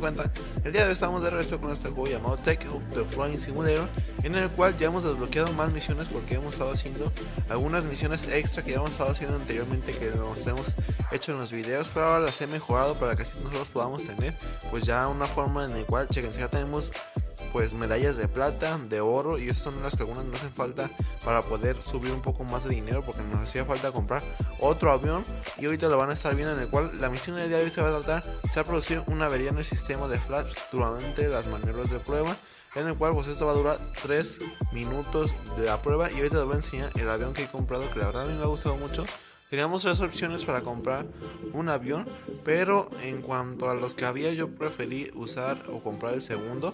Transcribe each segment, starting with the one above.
cuenta, el día de hoy estamos de regreso con nuestro juego llamado Tech Up The Flying Simulator, en el cual ya hemos desbloqueado más misiones porque hemos estado haciendo algunas misiones extra que ya hemos estado haciendo anteriormente que nos hemos hecho en los videos, pero ahora las he mejorado para que así nosotros podamos tener pues ya una forma en la cual, chequense, ya tenemos pues medallas de plata, de oro y esas son las que algunas nos hacen falta para poder subir un poco más de dinero porque nos hacía falta comprar otro avión y ahorita lo van a estar viendo en el cual la misión del día de hoy se va a tratar, se ha producido una avería en el sistema de flash durante las maniobras de prueba en el cual pues esto va a durar 3 minutos de la prueba y ahorita les voy a enseñar el avión que he comprado que la verdad a mí me ha gustado mucho Teníamos tres opciones para comprar un avión, pero en cuanto a los que había yo preferí usar o comprar el segundo.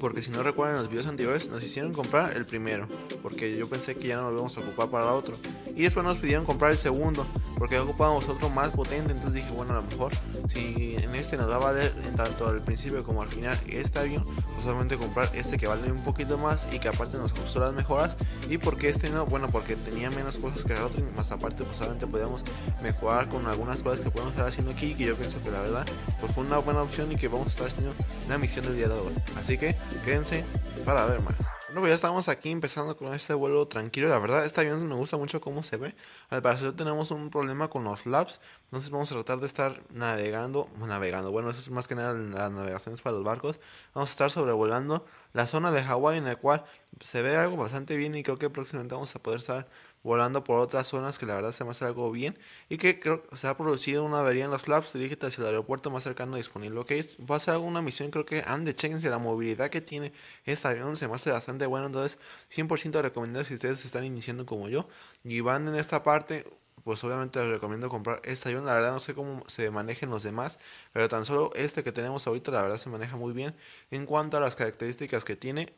Porque si no recuerdan los videos anteriores nos hicieron comprar el primero, porque yo pensé que ya no lo íbamos a ocupar para otro. Y después nos pidieron comprar el segundo, porque ocupábamos otro más potente, entonces dije, bueno, a lo mejor si en este nos va a valer en tanto al principio como al final este avión, pues solamente comprar este que vale un poquito más y que aparte nos costó las mejoras. ¿Y porque este no? Bueno, porque tenía menos cosas que el otro y más aparte pues solamente podíamos mejorar con algunas cosas que podemos estar haciendo aquí que yo pienso que la verdad pues fue una buena opción y que vamos a estar haciendo la misión del día de hoy. Así que quédense para ver más. Bueno, pues ya estamos aquí empezando con este vuelo tranquilo. La verdad, este avión me gusta mucho cómo se ve. Al parecer tenemos un problema con los flaps Entonces vamos a tratar de estar navegando. Navegando, bueno, eso es más que nada las navegaciones para los barcos. Vamos a estar sobrevolando la zona de Hawái en la cual se ve algo bastante bien y creo que próximamente vamos a poder estar volando por otras zonas que la verdad se me hace algo bien y que creo que se ha producido una avería en los flaps dirígete hacia el aeropuerto más cercano disponible ok va a ser alguna misión creo que ande chequense la movilidad que tiene este avión se me hace bastante bueno entonces 100% recomendado si ustedes están iniciando como yo y van en esta parte pues obviamente les recomiendo comprar este avión. La verdad no sé cómo se manejen los demás, pero tan solo este que tenemos ahorita la verdad se maneja muy bien en cuanto a las características que tiene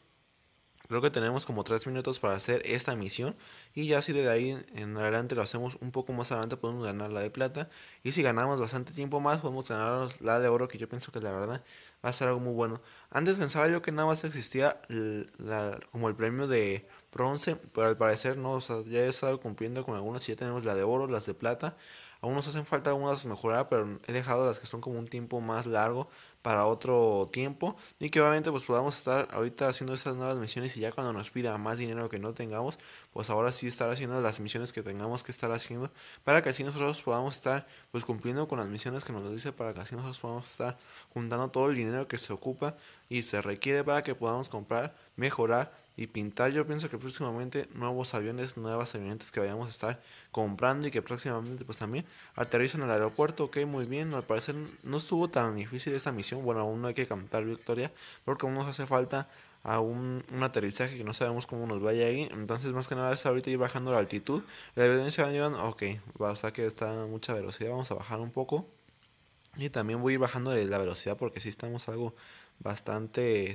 Creo que tenemos como 3 minutos para hacer esta misión. Y ya si de ahí en adelante lo hacemos un poco más adelante, podemos ganar la de plata. Y si ganamos bastante tiempo más, podemos ganar la de oro, que yo pienso que la verdad va a ser algo muy bueno. Antes pensaba yo que nada más existía como el premio de bronce, pero al parecer no, o sea, ya he estado cumpliendo con algunas. Y ya tenemos la de oro, las de plata. Aún nos hacen falta algunas mejorar, pero he dejado las que son como un tiempo más largo para otro tiempo. Y que obviamente pues podamos estar ahorita haciendo estas nuevas misiones y ya cuando nos pida más dinero que no tengamos, pues ahora sí estar haciendo las misiones que tengamos que estar haciendo para que así nosotros podamos estar pues cumpliendo con las misiones que nos dice para que así nosotros podamos estar juntando todo el dinero que se ocupa y se requiere para que podamos comprar, mejorar y pintar. Yo pienso que próximamente nuevos aviones, nuevas avionetas que vayamos a estar comprando y que próximamente pues también aterrizan al aeropuerto. Ok, muy bien. Al parecer no estuvo tan difícil esta misión. Bueno, aún no hay que cantar victoria porque aún nos hace falta a un, aterrizaje que no sabemos cómo nos vaya ahí. Entonces, más que nada, es ahorita ir bajando la altitud. La evidencia se a llevar, ok, va, o sea que está a mucha velocidad. Vamos a bajar un poco. Y también voy a ir bajando la velocidad porque si estamos algo bastante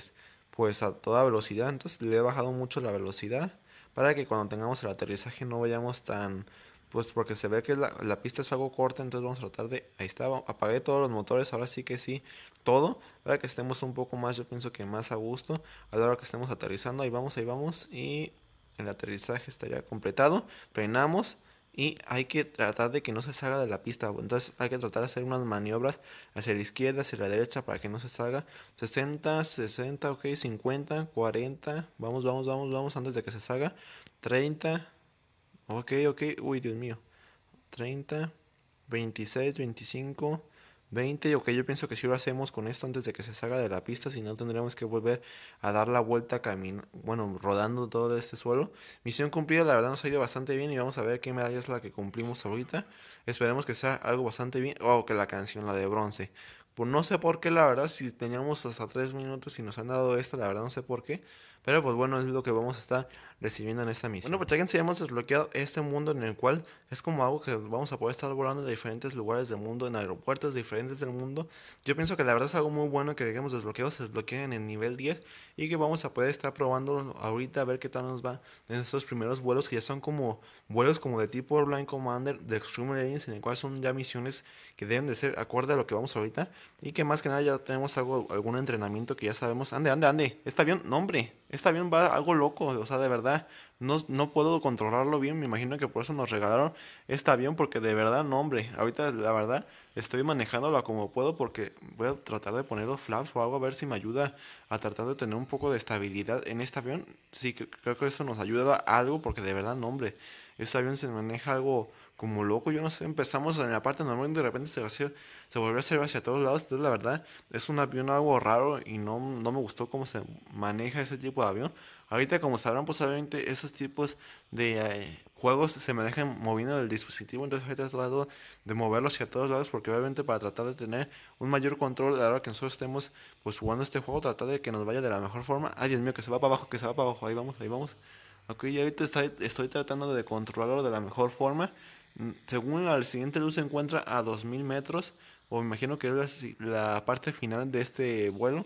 pues a toda velocidad. Entonces le he bajado mucho la velocidad para que cuando tengamos el aterrizaje no vayamos tan... Pues porque se ve que la, pista es algo corta, entonces vamos a tratar de... Ahí está, apagué todos los motores, ahora sí que sí, todo, para que estemos un poco más, yo pienso que más a gusto a la hora que estemos aterrizando. Ahí vamos, ahí vamos y el aterrizaje Estaría completado. Frenamos y hay que tratar de que no se salga de la pista. Entonces hay que tratar de hacer unas maniobras hacia la izquierda, hacia la derecha para que no se salga. 60, 60, ok, 50, 40. Vamos, vamos, vamos, vamos antes de que se salga. 30. Ok, ok. Uy, Dios mío. 30, 26, 25. 20, ok, yo pienso que si lo hacemos con esto antes de que se salga de la pista, si no tendríamos que volver a dar la vuelta camino, bueno, rodando todo este suelo. Misión cumplida, la verdad nos ha ido bastante bien y vamos a ver qué medalla es la que cumplimos ahorita. Esperemos que sea algo bastante bien, o que la canción, la de bronce. Pues no sé por qué, la verdad, si teníamos hasta 3 minutos y nos han dado esta, la verdad no sé por qué. Pero pues bueno, es lo que vamos a estar recibiendo en esta misión. Bueno, pues ya hemos desbloqueado este mundo en el cual es como algo que vamos a poder estar volando de diferentes lugares del mundo, en aeropuertos diferentes del mundo. Yo pienso que la verdad es algo muy bueno que digamos desbloqueados se desbloqueen en el nivel 10 y que vamos a poder estar probando ahorita a ver qué tal nos va en estos primeros vuelos que ya son como vuelos como de tipo blind Commander de Extreme Legends en el cual son ya misiones que deben de ser acorde a lo que vamos ahorita y que más que nada ya tenemos algo, algún entrenamiento que ya sabemos. Ande, ande, ande. Este avión, no hombre, este avión va algo loco, o sea, de verdad no, no puedo controlarlo bien. Me imagino que por eso nos regalaron este avión, porque de verdad, no, hombre. Ahorita, la verdad, estoy manejándolo como puedo, porque voy a tratar de poner los flaps o algo, a ver si me ayuda a tratar de tener un poco de estabilidad en este avión. Sí, creo que eso nos ayuda a algo, porque de verdad, no, hombre. Este avión se maneja algo como loco, yo no sé, empezamos en la parte normal y de repente se, se volvió a ser hacia todos lados. Entonces, la verdad, es un avión algo raro y no, no me gustó cómo se maneja ese tipo de avión. Ahorita, como sabrán, pues obviamente esos tipos de eh, juegos se manejan moviendo el dispositivo, entonces ahorita tratado de moverlo hacia todos lados porque obviamente para tratar de tener un mayor control a la hora que nosotros estemos pues jugando este juego, tratar de que nos vaya de la mejor forma. Ay, Dios mío, que se va para abajo, que se va para abajo, ahí vamos, ahí vamos. Ok, y ahorita estoy tratando de controlarlo de la mejor forma. Según la siguiente luz se encuentra a 2.000 metros, o me imagino que es la, la parte final de este vuelo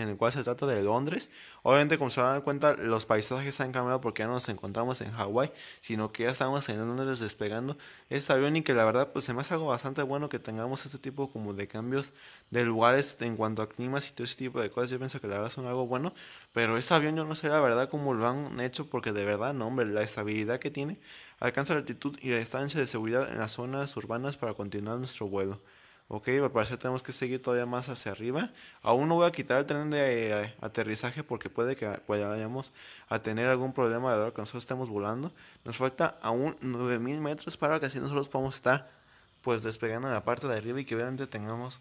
en el cual se trata de Londres. Obviamente, como se van a dar cuenta, los paisajes han cambiado porque ya no nos encontramos en Hawái, sino que ya estamos en Londres despegando este avión y que la verdad pues se me hace algo bastante bueno que tengamos este tipo como de cambios de lugares en cuanto a climas y todo ese tipo de cosas. Yo pienso que la verdad son algo bueno, pero este avión yo no sé la verdad cómo lo han hecho porque de verdad, no hombre, la estabilidad que tiene alcanza la altitud y la distancia de seguridad en las zonas urbanas para continuar nuestro vuelo. Ok, me parece que tenemos que seguir todavía más hacia arriba. Aún no voy a quitar el tren de eh, aterrizaje porque puede que vayamos a tener algún problema de ahora que nosotros estemos volando. Nos falta aún 9000 metros para que así nosotros podamos estar pues despegando en la parte de arriba y que obviamente tengamos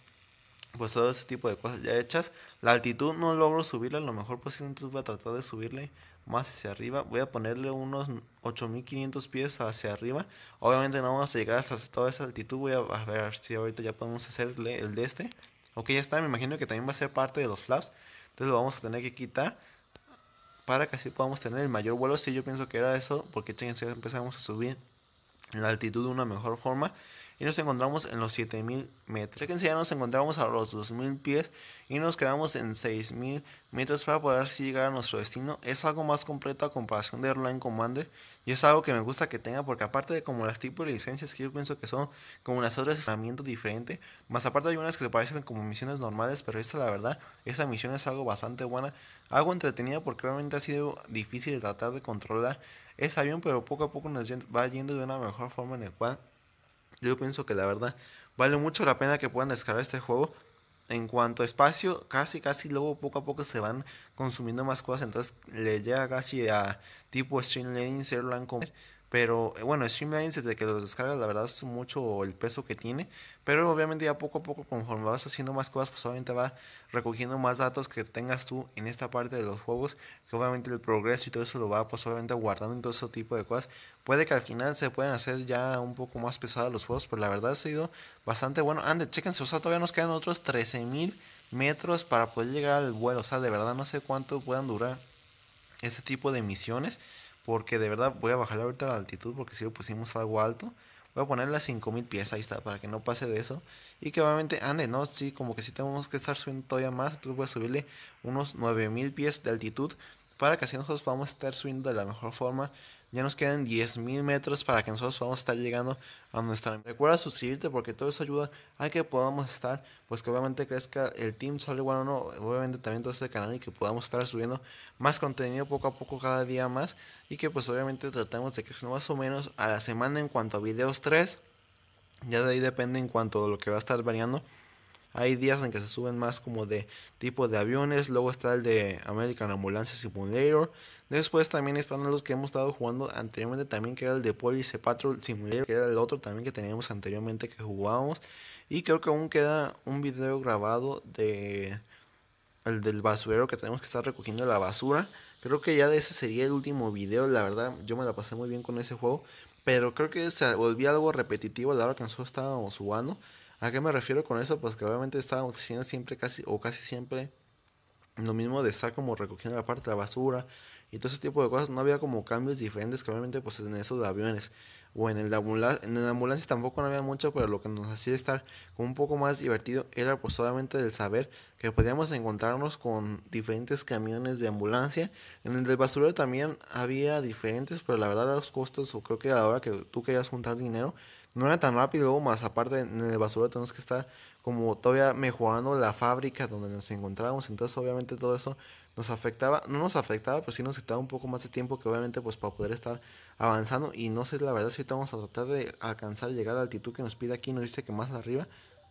pues todo ese tipo de cosas ya hechas. La altitud no logro subirla, a lo mejor posible entonces voy a tratar de subirle más hacia arriba. Voy a ponerle unos 8500 pies hacia arriba. Obviamente no vamos a llegar hasta toda esa altitud. Voy a, ver si ahorita ya podemos hacerle el de este. Ok, ya está. Me imagino que también va a ser parte de los flaps. Entonces lo vamos a tener que quitar para que así podamos tener el mayor vuelo. Si yo pienso que era eso, porque chéquense, empezamos a subir la altitud de una mejor forma y nos encontramos en los 7000 metros. Fíjense, ya nos encontramos a los 2000 pies y nos quedamos en 6000 metros para poder llegar a nuestro destino. Es algo más completo a comparación de Airline Commander y es algo que me gusta que tenga porque aparte de como las tipos de licencias que yo pienso que son como las otras herramientas diferente, más aparte hay unas que se parecen como misiones normales, pero esta la verdad, esta misión es algo bastante buena, algo entretenida porque realmente ha sido difícil tratar de controlar este avión, pero poco a poco nos va yendo de una mejor forma en el cual yo pienso que la verdad vale mucho la pena que puedan descargar este juego. En cuanto a espacio, casi, casi luego poco a poco se van consumiendo más cosas. Entonces le llega casi a tipo lo ser comer. Pero eh, bueno, Streamlines desde que los descargas, la verdad es mucho el peso que tiene. Pero obviamente ya poco a poco, conforme vas haciendo más cosas, pues obviamente va recogiendo más datos que tengas tú en esta parte de los juegos. Que obviamente el progreso y todo eso lo va pues obviamente guardando en todo ese tipo de cosas. Puede que al final se puedan hacer ya un poco más pesados los juegos, pero la verdad ha sido bastante bueno. Ande, chéquense, o sea, todavía nos quedan otros 13.000 metros para poder llegar al vuelo. O sea, de verdad no sé cuánto puedan durar este tipo de misiones. Porque de verdad voy a bajarle ahorita la altitud porque si lo pusimos algo alto. Voy a ponerle a 5000 pies, ahí está, para que no pase de eso. Y que obviamente ande, ¿no? Sí, como que si tenemos que estar subiendo todavía más. Entonces voy a subirle unos 9000 pies de altitud para que así nosotros podamos estar subiendo de la mejor forma. Ya nos quedan 10.000 metros para que nosotros podamos estar llegando a nuestra... Recuerda suscribirte porque todo eso ayuda a que podamos estar, pues que obviamente crezca el Team Sale o no obviamente también todo este canal y que podamos estar subiendo más contenido poco a poco cada día más y que pues obviamente tratemos de que sea más o menos a la semana en cuanto a videos 3. Ya de ahí depende en cuanto a lo que va a estar variando. Hay días en que se suben más como de tipo de aviones. Luego está el de American Ambulance Simulator. Después también están los que hemos estado jugando anteriormente también que era el de Police Patrol Simulator, que era el otro también que teníamos anteriormente que jugábamos. Y creo que aún queda un video grabado de el del basurero que tenemos que estar recogiendo la basura. Creo que ya de ese sería el último video, la verdad yo me la pasé muy bien con ese juego. Pero creo que se volvió algo repetitivo la hora que nosotros estábamos jugando. ¿A qué me refiero con eso? Pues que obviamente estábamos haciendo siempre casi o casi siempre lo mismo de estar como recogiendo la parte de la basura y todo ese tipo de cosas. No había como cambios diferentes que obviamente pues en esos aviones o en el de ambulancia, en ambulancia tampoco no había mucho, pero lo que nos hacía estar como un poco más divertido era pues obviamente el saber que podíamos encontrarnos con diferentes camiones de ambulancia. En el del basurero también había diferentes, pero la verdad los costos o creo que a la hora que tú querías juntar dinero no era tan rápido, más aparte en el basura tenemos que estar como todavía mejorando la fábrica donde nos encontrábamos, entonces obviamente todo eso nos afectaba, no nos afectaba, pero sí nos quitaba un poco más de tiempo que obviamente pues para poder estar avanzando y no sé la verdad si vamos a tratar de alcanzar, llegar a la altitud que nos pide aquí, nos dice que más arriba,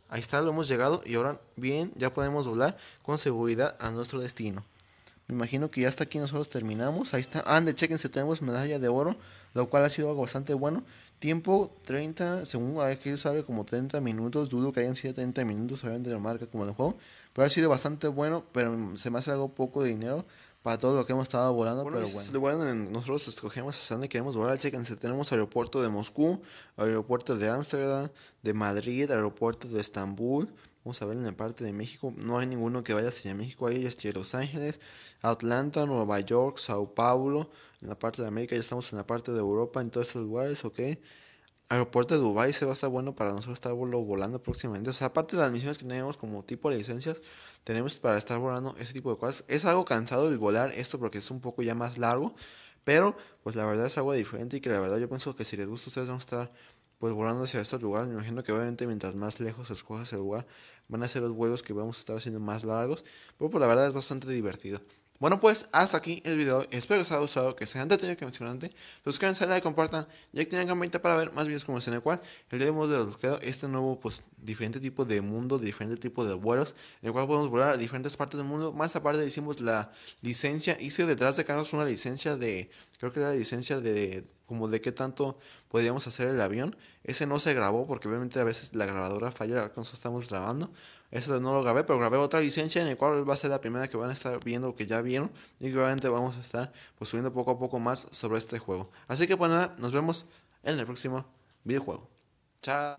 ahí está, lo hemos llegado y ahora bien, ya podemos volar con seguridad a nuestro destino. Me imagino que ya hasta aquí nosotros terminamos. Ahí está. Ande, ah, chequense, tenemos medalla de oro, lo cual ha sido algo bastante bueno. Tiempo 30, según aquí que sabe, como 30 minutos. Dudo que hayan sido 30 minutos, obviamente, de la marca como el juego. Pero ha sido bastante bueno, pero se me hace algo poco de dinero para todo lo que hemos estado volando. pero bueno. nosotros escogemos hasta dónde queremos volar. Chequense, tenemos aeropuerto de Moscú, aeropuerto de Ámsterdam, de Madrid, aeropuerto de Estambul a ver en la parte de México. No hay ninguno que vaya hacia México. Ahí ya Los Ángeles, Atlanta, Nueva York, Sao Paulo. En la parte de América ya estamos en la parte de Europa, en todos estos lugares, ¿ok? Aeropuerto de Dubai se va a estar bueno para nosotros estar volando próximamente. O sea, aparte de las misiones que tenemos como tipo de licencias, tenemos para estar volando ese tipo de cosas. Es algo cansado el volar esto porque es un poco ya más largo. Pero, pues la verdad es algo diferente y que la verdad yo pienso que si les gusta ustedes van a estar pues volando hacia estos lugares. Me imagino que obviamente mientras más lejos escojas el lugar, van a ser los vuelos que vamos a estar haciendo más largos, pero pues la verdad es bastante divertido. Bueno, pues hasta aquí el video. Espero que os haya gustado, que se hayan detenido, que emocionante. Suscríbanse, like, compartan ya que tienen campanita para ver más videos como este en el cual el día hemos desbloqueado este nuevo, pues, diferente tipo de mundo, diferente tipo de vuelos, en el cual podemos volar a diferentes partes del mundo. Más aparte, hicimos la licencia, hice detrás de Carlos una licencia de, creo que era la licencia de como de qué tanto podíamos hacer el avión. Ese no se grabó porque obviamente a veces la grabadora falla con estamos grabando. Ese no lo grabé, pero grabé otra licencia en el cual va a ser la primera que van a estar viendo que ya vieron. Y obviamente vamos a estar pues, subiendo poco a poco más sobre este juego. Así que pues nada, nos vemos en el próximo videojuego. Chao.